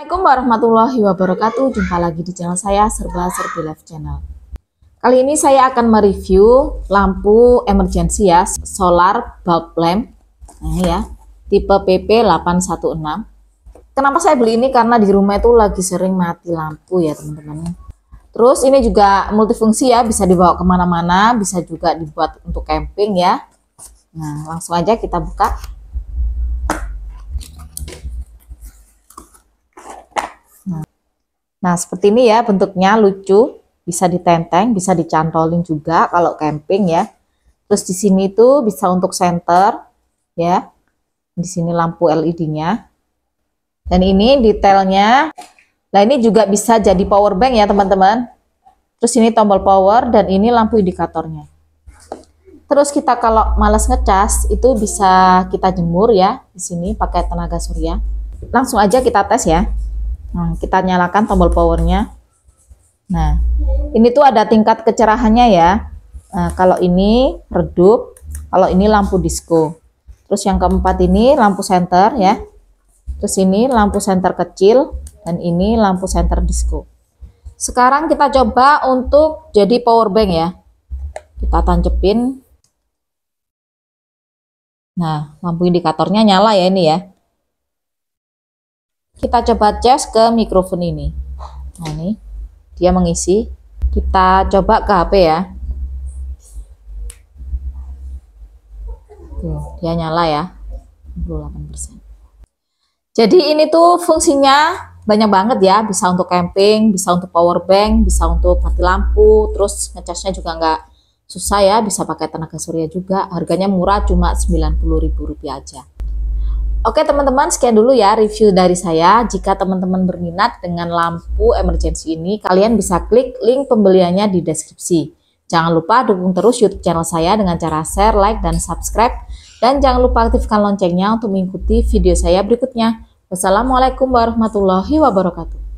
Assalamualaikum warahmatullahi wabarakatuh. Jumpa lagi di channel saya Serba Serbi Life Channel. Kali ini saya akan mereview lampu emergency ya, solar bulb lamp. Nah ya, tipe PP816. Kenapa saya beli ini? Karena di rumah itu lagi sering mati lampu ya, teman-teman. Terus ini juga multifungsi ya, bisa dibawa kemana-mana, bisa juga dibuat untuk camping ya. Nah, langsung aja kita buka. Nah, seperti ini ya bentuknya lucu, bisa ditenteng, bisa dicantolin juga kalau camping ya. Terus di sini itu bisa untuk center ya. Di sini lampu LED-nya. Dan ini detailnya. Nah, ini juga bisa jadi power bank ya, teman-teman. Terus ini tombol power dan ini lampu indikatornya. Terus kita kalau males ngecas itu bisa kita jemur ya di sini pakai tenaga surya. Langsung aja kita tes ya. Nah, kita nyalakan tombol powernya. Nah, ini tuh ada tingkat kecerahannya ya. Nah, kalau ini redup, kalau ini lampu disco. Terus yang keempat ini lampu center ya. Terus ini lampu center kecil dan ini lampu center disco. Sekarang kita coba untuk jadi power bank ya. Kita tancepin. Nah, lampu indikatornya nyala ya ini ya. Kita coba cas ke mikrofon ini. Nah, ini dia mengisi. Kita coba ke HP ya. Tuh, dia nyala ya. 28%. Jadi ini tuh fungsinya banyak banget ya, bisa untuk camping, bisa untuk power bank, bisa untuk mati lampu, terus ngecasnya juga nggak susah ya, bisa pakai tenaga surya juga. Harganya murah cuma Rp90.000 aja. Oke teman-teman, sekian dulu ya review dari saya. Jika teman-teman berminat dengan lampu emergency ini, kalian bisa klik link pembeliannya di deskripsi. Jangan lupa dukung terus YouTube channel saya dengan cara share, like, dan subscribe. Dan jangan lupa aktifkan loncengnya untuk mengikuti video saya berikutnya. Wassalamualaikum warahmatullahi wabarakatuh.